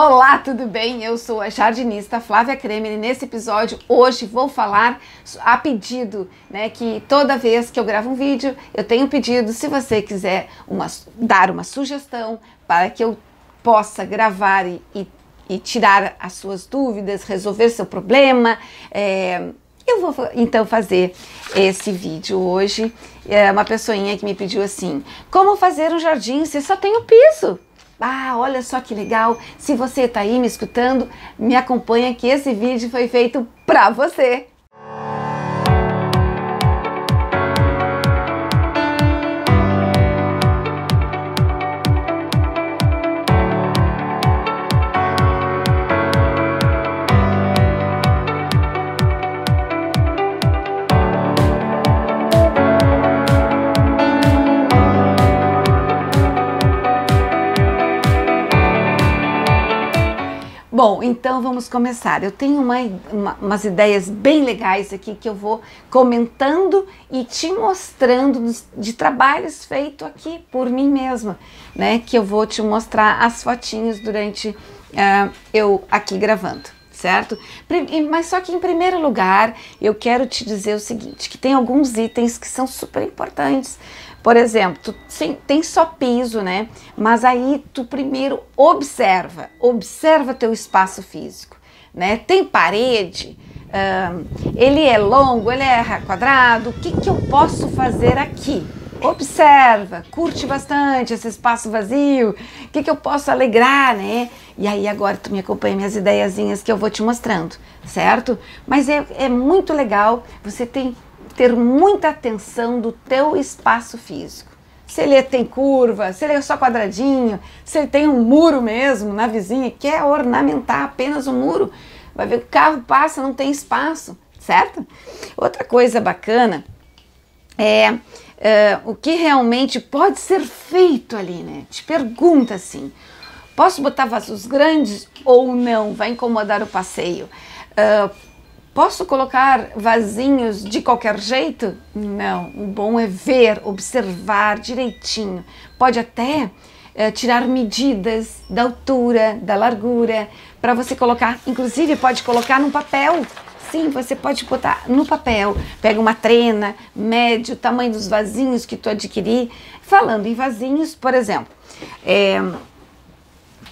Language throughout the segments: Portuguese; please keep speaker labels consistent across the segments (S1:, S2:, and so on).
S1: Olá, tudo bem? Eu sou a jardinista Flávia Kremer e nesse episódio hoje vou falar a pedido, né, que toda vez que eu gravo um vídeo, eu tenho pedido, se você quiser uma, dar uma sugestão para que eu possa gravar e, e, e tirar as suas dúvidas, resolver seu problema, é, eu vou então fazer esse vídeo hoje. É uma pessoinha que me pediu assim: como fazer um jardim se só tem o piso? Ah, olha só que legal! Se você está aí me escutando, me acompanha que esse vídeo foi feito para você! Bom, então vamos começar. Eu tenho uma, uma, umas ideias bem legais aqui que eu vou comentando e te mostrando de trabalhos feitos aqui por mim mesma, né? Que eu vou te mostrar as fotinhas durante uh, eu aqui gravando certo? Mas só que em primeiro lugar, eu quero te dizer o seguinte, que tem alguns itens que são super importantes por exemplo, tu sim, tem só piso, né? Mas aí tu primeiro observa, observa teu espaço físico, né? Tem parede, ele é longo, ele é quadrado, o que, que eu posso fazer aqui? Observa, curte bastante esse espaço vazio, o que, que eu posso alegrar, né? E aí agora tu me acompanha minhas ideiazinhas que eu vou te mostrando, certo? Mas é, é muito legal, você tem ter muita atenção do teu espaço físico. Se ele tem curva, se ele é só quadradinho, se ele tem um muro mesmo na vizinha, quer é ornamentar apenas o um muro, vai ver que o carro passa, não tem espaço, certo? Outra coisa bacana é, é, o que realmente pode ser feito ali, né? Te pergunta assim, posso botar vasos grandes ou não? Vai incomodar o passeio? Uh, Posso colocar vasinhos de qualquer jeito? Não. O bom é ver, observar direitinho. Pode até é, tirar medidas da altura, da largura, para você colocar. Inclusive, pode colocar no papel. Sim, você pode botar no papel. Pega uma trena, mede o tamanho dos vasinhos que tu adquirir. Falando em vasinhos, por exemplo, é,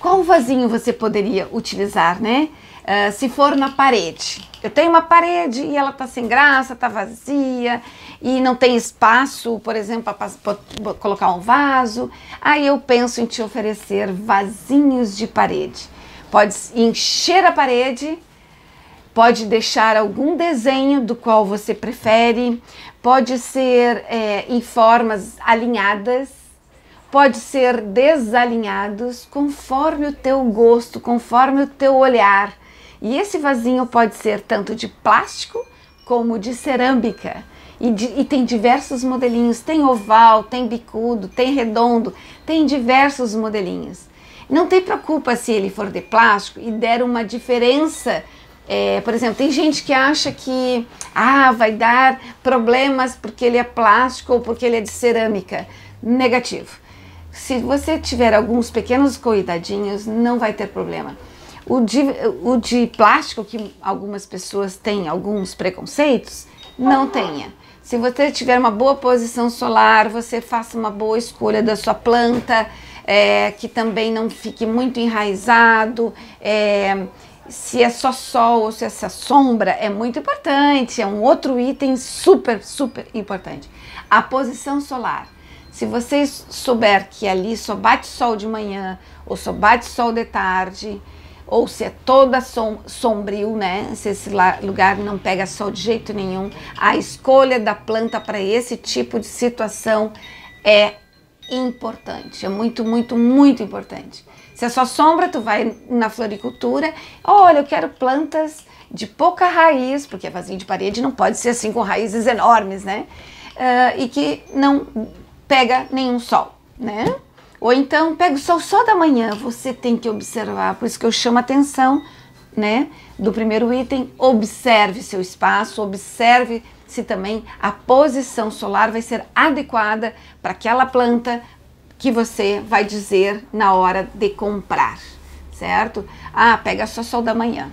S1: qual vasinho você poderia utilizar, né? Ah, se for na parede. Eu tenho uma parede e ela está sem graça, está vazia e não tem espaço, por exemplo, para colocar um vaso. Aí eu penso em te oferecer vasinhos de parede. Pode encher a parede, pode deixar algum desenho do qual você prefere, pode ser é, em formas alinhadas pode ser desalinhados conforme o teu gosto, conforme o teu olhar. E esse vasinho pode ser tanto de plástico como de cerâmica. E, de, e, tem diversos modelinhos: tem oval, tem bicudo, tem redondo, tem diversos modelinhos. Não tem preocupa se ele for de plástico e der uma diferença. É, por exemplo, tem gente que acha que ah, vai dar problemas porque ele é plástico ou porque ele é de cerâmica. Negativo. Se você tiver alguns pequenos cuidadinhos, não vai ter problema. O de, o de plástico, que algumas pessoas têm alguns preconceitos, não tenha. Se você tiver uma boa posição solar, você faça uma boa escolha da sua planta, é, que também não fique muito enraizado. É, se é só sol ou se é só sombra, é muito importante. É um outro item super, super importante. A posição solar. Se você souber que ali só bate sol de manhã ou só bate sol de tarde, ou se é toda som, sombrio, né? Se esse lugar não pega sol de jeito nenhum. A escolha da planta para esse tipo de situação é importante, é muito, muito, muito importante. Se é só sombra, tu vai na floricultura, olha, eu quero plantas de pouca raiz, porque a vasilha de parede não pode ser assim com raízes enormes, né? Uh, e que não pega nenhum sol, né? Ou então pega o sol só da manhã, você tem que observar, por isso que eu chamo a atenção, né, do primeiro item, observe seu espaço, observe se também a posição solar vai ser adequada para aquela planta que você vai dizer na hora de comprar, certo? Ah, pega só sol da manhã,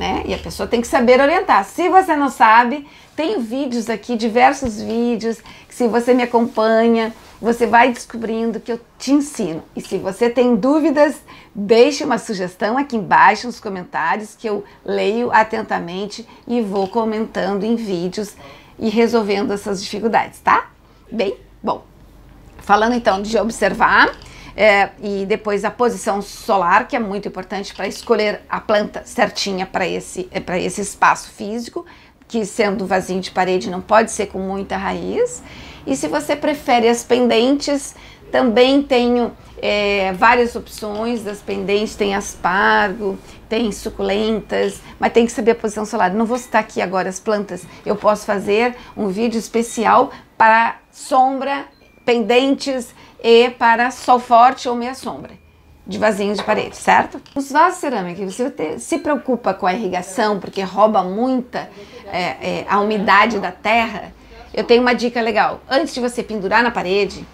S1: né? E a pessoa tem que saber orientar. Se você não sabe, tem vídeos aqui, diversos vídeos, se você me acompanha, você vai descobrindo que eu te ensino. E se você tem dúvidas, deixe uma sugestão aqui embaixo nos comentários que eu leio atentamente e vou comentando em vídeos e resolvendo essas dificuldades, tá? Bem, bom, falando então de observar é, e depois a posição solar, que é muito importante para escolher a planta certinha para esse, é, para esse espaço físico, que sendo vazio de parede não pode ser com muita raiz. E se você prefere as pendentes, também tenho é, várias opções das pendentes, tem aspargo, tem suculentas, mas tem que saber a posição solar. Não vou citar aqui agora as plantas, eu posso fazer um vídeo especial para sombra, pendentes e para sol forte ou meia sombra de vasinhos de parede, certo? Os vasos cerâmicos, você se preocupa com a irrigação, porque rouba muita é, é, a umidade da terra, eu tenho uma dica legal. Antes de você pendurar na parede,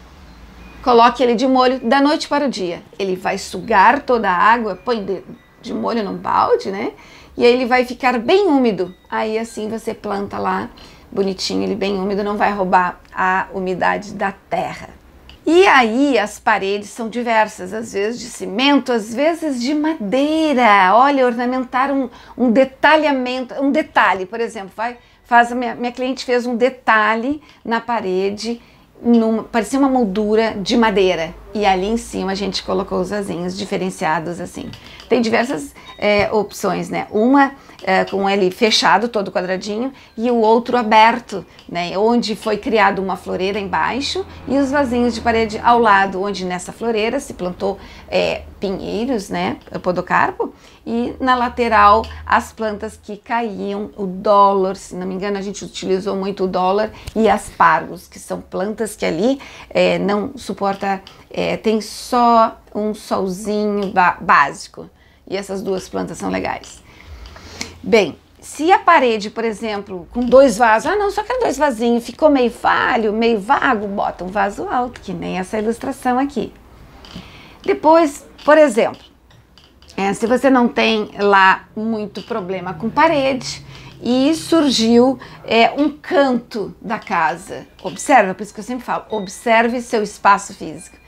S1: coloque ele de molho da noite para o dia. Ele vai sugar toda a água, põe de, de molho num balde, né? E aí ele vai ficar bem úmido. Aí assim você planta lá, bonitinho, ele bem úmido, não vai roubar a umidade da terra. E aí as paredes são diversas, às vezes de cimento, às vezes de madeira. Olha, ornamentar um, um detalhamento, um detalhe, por exemplo, vai faz minha, minha cliente fez um detalhe na parede, numa, parecia uma moldura de madeira e ali em cima a gente colocou os vasinhos diferenciados assim. Tem diversas é, opções, né? Uma é, com ele fechado, todo quadradinho, e o outro aberto, né? Onde foi criado uma floreira embaixo e os vasinhos de parede ao lado, onde nessa floreira se plantou é, pinheiros, né? Podocarpo, e na lateral as plantas que caíam, o dólar, se não me engano, a gente utilizou muito o dólar e aspargos, que são plantas que ali é, não suporta é, é, tem só um solzinho básico. E essas duas plantas são legais. Bem, se a parede, por exemplo, com dois vasos, ah não, só quero dois vasinhos, ficou meio falho, meio vago, bota um vaso alto, que nem essa ilustração aqui. Depois, por exemplo, é, se você não tem lá muito problema com parede e surgiu é, um canto da casa, observa, por isso que eu sempre falo, observe seu espaço físico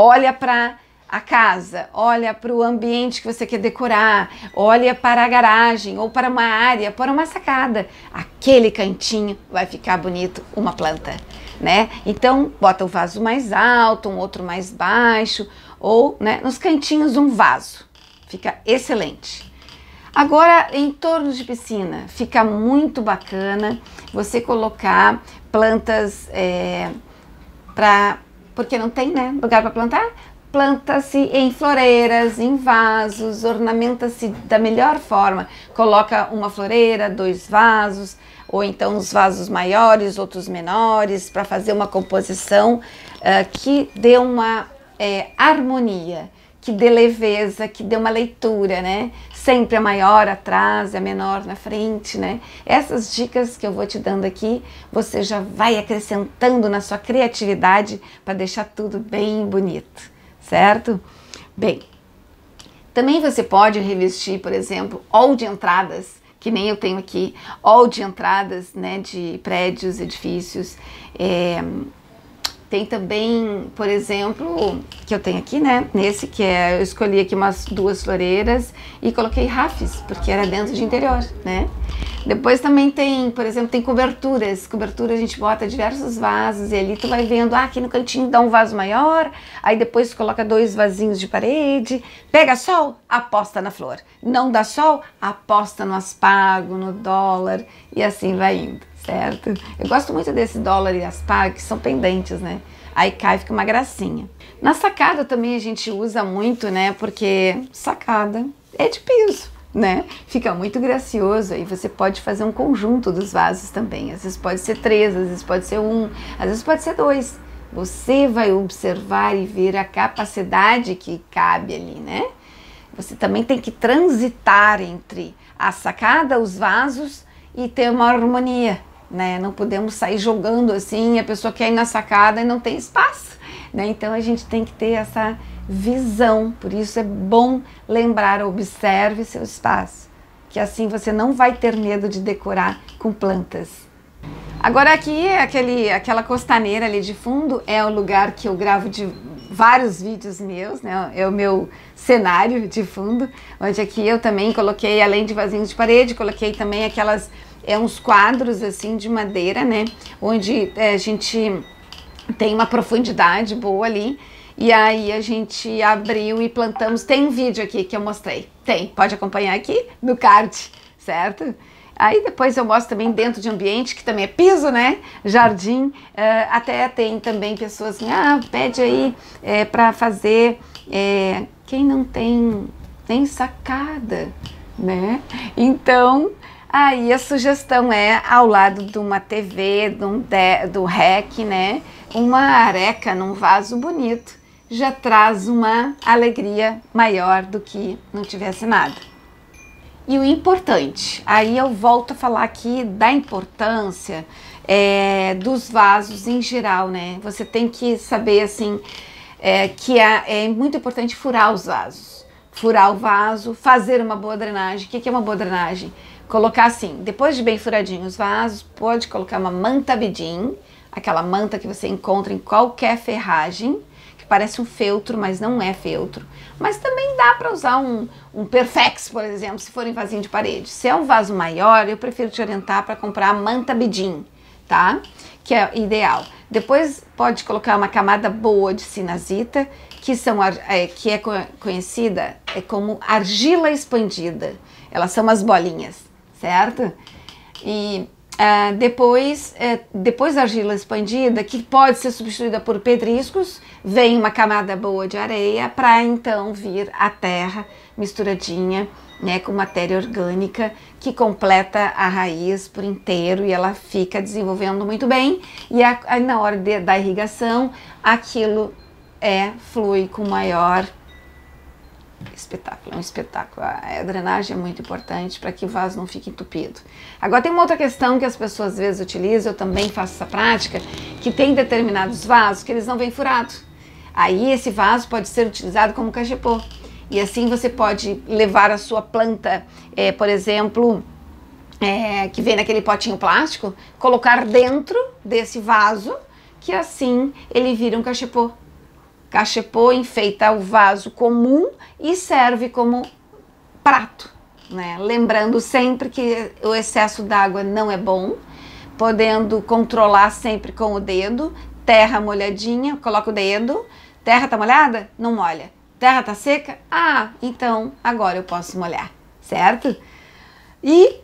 S1: olha para a casa, olha para o ambiente que você quer decorar, olha para a garagem ou para uma área, para uma sacada. Aquele cantinho vai ficar bonito uma planta, né? Então, bota um vaso mais alto, um outro mais baixo ou, né, nos cantinhos um vaso. Fica excelente. Agora, em torno de piscina, fica muito bacana você colocar plantas é, eh, para porque não tem, né, lugar para plantar, planta-se em floreiras, em vasos, ornamenta-se da melhor forma. Coloca uma floreira, dois vasos, ou então os vasos maiores, outros menores, para fazer uma composição uh, que dê uma é, harmonia, que dê leveza, que dê uma leitura, né? sempre a maior atrás e a menor na frente, né? Essas dicas que eu vou te dando aqui, você já vai acrescentando na sua criatividade para deixar tudo bem bonito, certo? Bem, também você pode revestir, por exemplo, ou de entradas, que nem eu tenho aqui, ou de entradas né, de prédios, edifícios. É, tem também, por exemplo, que eu tenho aqui, né? Nesse que é, eu escolhi aqui umas duas floreiras e coloquei rafes, porque era dentro de interior, né? Depois também tem, por exemplo, tem coberturas. Cobertura a gente bota diversos vasos e ali tu vai vendo, ah, aqui no cantinho dá um vaso maior, aí depois coloca dois vasinhos de parede. Pega sol, aposta na flor. Não dá sol, aposta no aspago, no dólar e assim vai indo certo? Eu gosto muito desse dólar e as par, que são pendentes, né? Aí cai, fica uma gracinha. Na sacada também a gente usa muito, né? Porque sacada é de piso. Né? Fica muito gracioso e você pode fazer um conjunto dos vasos também. Às vezes pode ser três, às vezes pode ser um, às vezes pode ser dois. Você vai observar e ver a capacidade que cabe ali, né? Você também tem que transitar entre a sacada, os vasos e ter uma harmonia, né? Não podemos sair jogando assim, a pessoa quer ir na sacada e não tem espaço, né? Então a gente tem que ter essa visão. Por isso é bom lembrar, observe seu espaço, que assim você não vai ter medo de decorar com plantas. Agora aqui, aquele, aquela costaneira ali de fundo é o lugar que eu gravo de vários vídeos meus, né? É o meu cenário de fundo, onde aqui eu também coloquei, além de vasinhos de parede, coloquei também aquelas é uns quadros assim de madeira, né? Onde é, a gente tem uma profundidade boa ali. E aí a gente abriu e plantamos. Tem um vídeo aqui que eu mostrei. Tem, pode acompanhar aqui no card, certo? Aí depois eu mostro também dentro de ambiente, que também é piso, né? Jardim. Uh, até tem também pessoas assim, ah, pede aí é, para fazer. É, quem não tem, tem sacada, né? Então, Aí a sugestão é, ao lado de uma TV, de um de, do REC, né? Uma areca num vaso bonito já traz uma alegria maior do que não tivesse nada. E o importante, aí eu volto a falar aqui da importância é, dos vasos em geral, né? Você tem que saber, assim, é, que é, é muito importante furar os vasos. Furar o vaso, fazer uma boa drenagem. O que é uma boa drenagem? colocar assim, depois de bem furadinhos os vasos, pode colocar uma manta bidim, aquela manta que você encontra em qualquer ferragem, que parece um feltro, mas não é feltro. Mas também dá para usar um, um perfex, por exemplo, se for em vasinho de parede. Se é um vaso maior, eu prefiro te orientar para comprar a manta bidim, tá? Que é ideal. Depois pode colocar uma camada boa de cinazita, que, são, é, que é conhecida é como argila expandida. Elas são as bolinhas certo? E uh, depois, uh, depois da argila expandida, que pode ser substituída por pedriscos, vem uma camada boa de areia para então vir a terra misturadinha né, com matéria orgânica que completa a raiz por inteiro e ela fica desenvolvendo muito bem. E a, a, na hora de, da irrigação, aquilo é flui com maior espetáculo, é um espetáculo. A drenagem é muito importante para que o vaso não fique entupido. Agora tem uma outra questão que as pessoas às vezes utilizam, eu também faço essa prática, que tem determinados vasos que eles não vêm furados. Aí esse vaso pode ser utilizado como cachepô. E assim você pode levar a sua planta, é, por exemplo, é, que vem naquele potinho plástico, colocar dentro desse vaso, que assim ele vira um cachepô. Cachepô enfeita o vaso comum e serve como prato, né? Lembrando sempre que o excesso d'água não é bom, podendo controlar sempre com o dedo. Terra molhadinha, coloca o dedo. Terra tá molhada? Não molha. Terra tá seca? Ah, então agora eu posso molhar, certo? E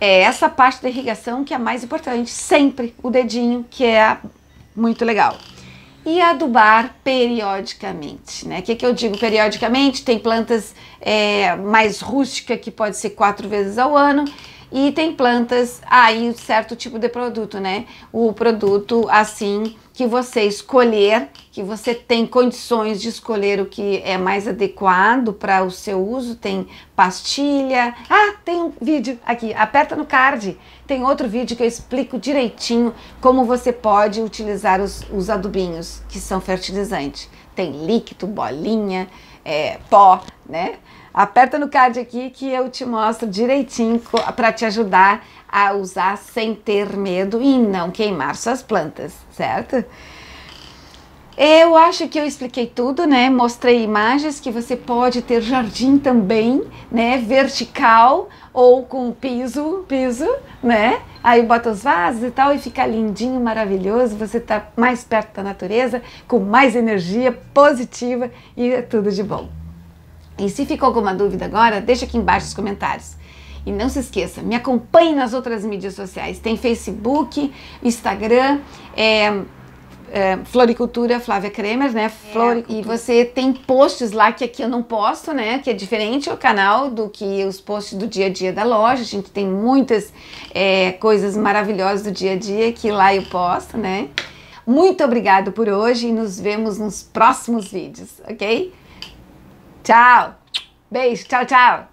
S1: é essa parte da irrigação que é a mais importante, sempre o dedinho, que é muito legal e adubar periodicamente. Né? O que, que eu digo periodicamente? Tem plantas é, mais rústicas que pode ser quatro vezes ao ano e tem plantas aí, ah, certo tipo de produto, né? O produto assim que você escolher, que você tem condições de escolher o que é mais adequado para o seu uso, tem pastilha. Ah, tem um vídeo aqui, aperta no card. Tem outro vídeo que eu explico direitinho como você pode utilizar os, os adubinhos que são fertilizantes tem líquido, bolinha, é, pó, né? Aperta no card aqui que eu te mostro direitinho para te ajudar a usar sem ter medo e não queimar suas plantas, certo? Eu acho que eu expliquei tudo, né? Mostrei imagens que você pode ter jardim também, né? Vertical ou com piso, piso, né? aí bota os vasos e tal e fica lindinho, maravilhoso. Você está mais perto da natureza, com mais energia positiva e é tudo de bom. E se ficou alguma dúvida agora, deixa aqui embaixo nos comentários. E não se esqueça, me acompanhe nas outras mídias sociais. Tem Facebook, Instagram, é, é, floricultura Flávia Kremer, né? Flor... É, e você tem posts lá que aqui eu não posto, né? Que é diferente o canal do que os posts do dia a dia da loja. A gente tem muitas é, coisas maravilhosas do dia a dia que lá eu posto, né? Muito obrigado por hoje e nos vemos nos próximos vídeos, ok? Tchau! Beijo, tchau, tchau!